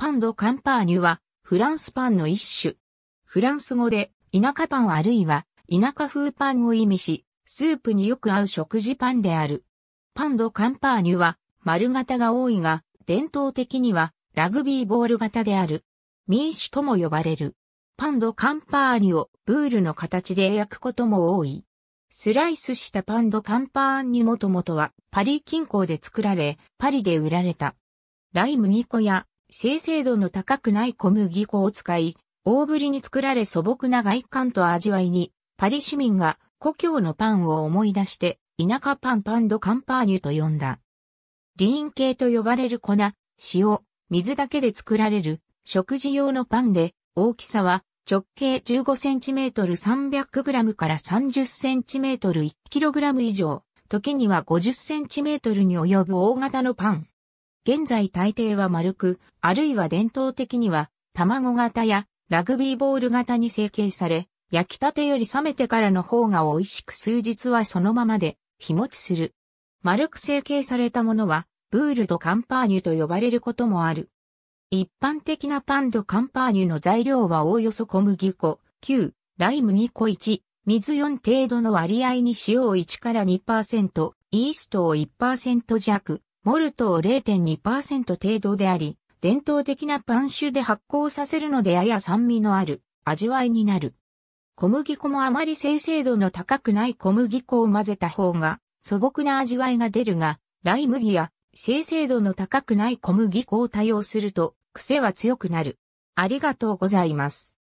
パンドカンパーニュは、フランスパンの一種。フランス語で、田舎パンあるいは、田舎風パンを意味し、スープによく合う食事パンである。パンドカンパーニュは、丸型が多いが、伝統的には、ラグビーボール型である。民主とも呼ばれる。パンドカンパーニュをブールの形で焼くことも多い。スライスしたパンドカンパーニュもともとはパリ近郊で作られ、パリで売られた。ライ麦粉や生成度の高くない小麦粉を使い、大ぶりに作られ素朴な外観と味わいに、パリ市民が故郷のパンを思い出して、田舎パンパンドカンパーニュと呼んだ。リーン系と呼ばれる粉、塩、水だけで作られる食事用のパンで、大きさは直径 15cm300g から 30cm1kg 以上、時には 50cm に及ぶ大型のパン。現在大抵は丸く、あるいは伝統的には、卵型やラグビーボール型に成形され、焼きたてより冷めてからの方が美味しく数日はそのままで日持ちする。丸く成形されたものは、ブールドカンパーニュと呼ばれることもある。一般的なパンドカンパーニュの材料はおおよそ小麦粉9、ライム2個1、水4程度の割合に塩を1から2%、イーストを1%弱、モルトを0.2%程度であり、伝統的なパン酒で発酵させるのでやや酸味のある味わいになる。小麦粉もあまり生成度の高くない小麦粉を混ぜた方が素朴な味わいが出るが、ライ麦や生成度の高くない小麦粉を多用すると癖は強くなる。ありがとうございます。